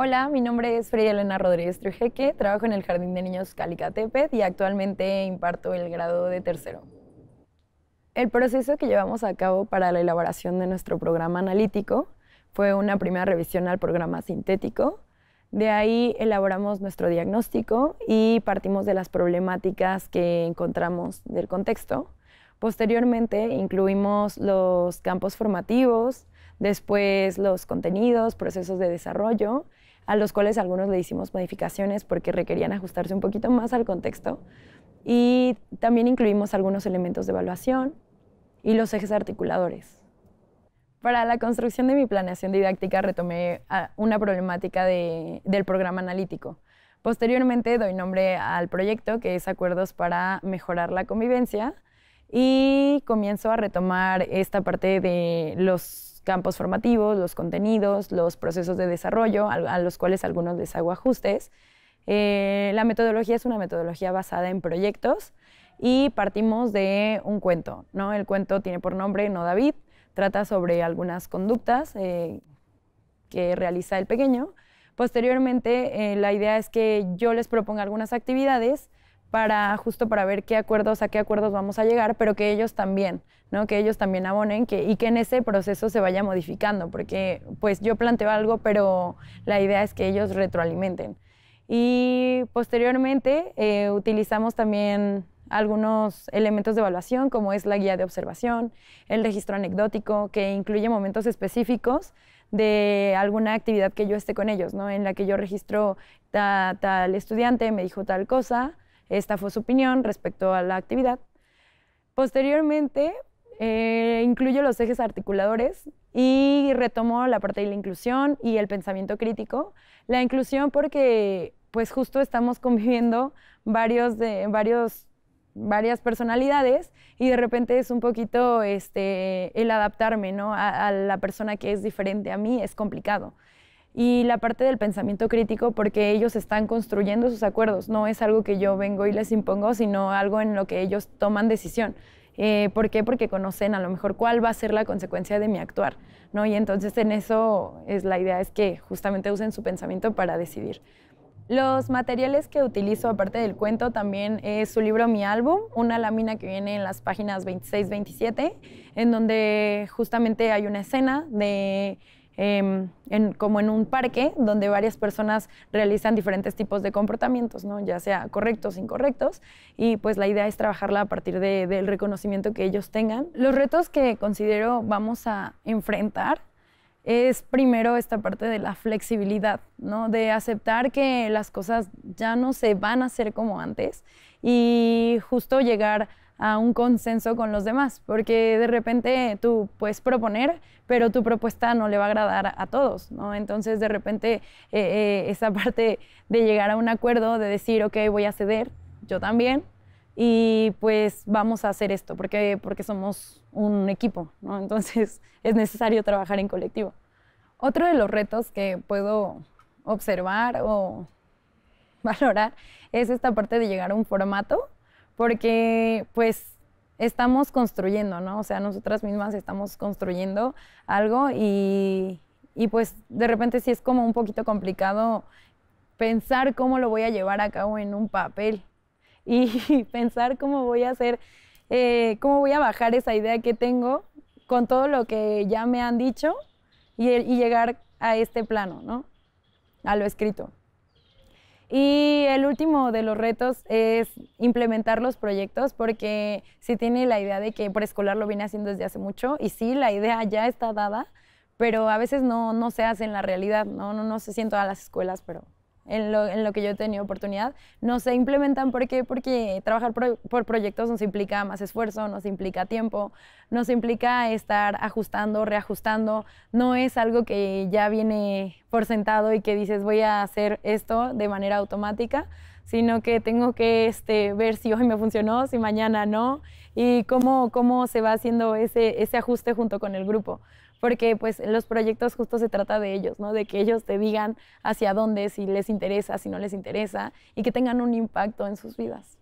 Hola, mi nombre es Freya Elena Rodríguez Trujeque, trabajo en el Jardín de Niños Calicatepet y actualmente imparto el grado de tercero. El proceso que llevamos a cabo para la elaboración de nuestro programa analítico fue una primera revisión al programa sintético. De ahí elaboramos nuestro diagnóstico y partimos de las problemáticas que encontramos del contexto. Posteriormente incluimos los campos formativos, después los contenidos, procesos de desarrollo a los cuales algunos le hicimos modificaciones porque requerían ajustarse un poquito más al contexto. Y también incluimos algunos elementos de evaluación y los ejes articuladores. Para la construcción de mi planeación didáctica retomé ah, una problemática del programa analítico. Posteriormente doy nombre al proyecto, que es Acuerdos para Mejorar la Convivencia, y comienzo a retomar esta parte de los campos formativos, los contenidos, los procesos de desarrollo, a, los cuales algunos les hago ajustes. Eh, la metodología es una metodología basada en proyectos y partimos de un cuento. ¿no? El cuento tiene por nombre No David, trata sobre algunas conductas eh, que realiza el pequeño. Posteriormente, eh, la idea es que yo les proponga algunas actividades justo para ver qué acuerdos a qué acuerdos vamos a llegar, pero que ellos también, ¿no? Que ellos también abonen que, y que en ese proceso se vaya modificando, porque pues yo planteo algo, pero la idea es que ellos retroalimenten. Y posteriormente eh, utilizamos también algunos elementos de evaluación, como es la guía de observación, el registro anecdótico, que incluye momentos específicos de alguna actividad que yo esté con ellos, ¿no? En la que yo registro tal estudiante me dijo tal cosa, esta fue su opinión respecto a la actividad. Posteriormente, eh, incluyo los ejes articuladores y retomó la parte de la inclusión y el pensamiento crítico. La inclusión porque pues justo estamos conviviendo varias personalidades y de repente es un poquito este, el adaptarme a, la persona que es diferente a mí, es complicado y la parte del pensamiento crítico porque ellos están construyendo sus acuerdos, no es algo que yo vengo y les impongo, sino algo en lo que ellos toman decisión. Eh, ¿Por qué? Porque conocen a lo mejor cuál va a ser la consecuencia de mi actuar, ¿no? Y entonces en eso es la idea, es que justamente usen su pensamiento para decidir. Los materiales que utilizo aparte del cuento también es su libro Mi Álbum, una lámina que viene en las páginas 26-27, en donde justamente hay una escena de Em, en, como en un parque donde varias personas realizan diferentes tipos de comportamientos, ¿no? ya sea correctos, incorrectos, y pues la idea es trabajarla a partir del reconocimiento que ellos tengan. Los retos que considero vamos a enfrentar es primero esta parte de la flexibilidad, ¿no? de aceptar que las cosas ya no se van a hacer como antes y justo llegar a a un consenso con los demás, porque de repente tú puedes proponer, pero tu propuesta no le va a agradar a todos, ¿no? Entonces, de repente, eh, eh, esa parte de llegar a un acuerdo, de decir, ok, voy a ceder, yo también, y pues vamos a hacer esto, porque, porque somos un equipo, ¿no? Entonces, es necesario trabajar en colectivo. Otro de los retos que puedo observar o valorar es esta parte de llegar a un formato porque pues estamos construyendo, ¿no? O sea, nosotras mismas estamos construyendo algo y, pues de repente sí es como un poquito complicado pensar cómo lo voy a llevar a cabo en un papel y pensar cómo voy a hacer, eh, cómo voy a bajar esa idea que tengo con todo lo que ya me han dicho y, y llegar a este plano, ¿no? A lo escrito. Y el último de los retos es implementar los proyectos, porque si tiene la idea de que preescolar lo viene haciendo desde hace mucho, y sí, la idea ya está dada, pero a veces no, se hace en la realidad, no, no, no se siente todas las escuelas, pero en lo, que yo he tenido oportunidad, no se implementan. ¿Por qué? Porque trabajar por, proyectos nos implica más esfuerzo, nos implica tiempo, nos implica estar ajustando, reajustando. No es algo que ya viene por sentado y que dices voy a hacer esto de manera automática, sino que tengo que este, ver si hoy me funcionó, si mañana no, y cómo, cómo se va haciendo ese ajuste junto con el grupo porque pues los proyectos justo se trata de ellos, ¿no? De que ellos te digan hacia dónde, si les interesa, si no les interesa, y que tengan un impacto en sus vidas.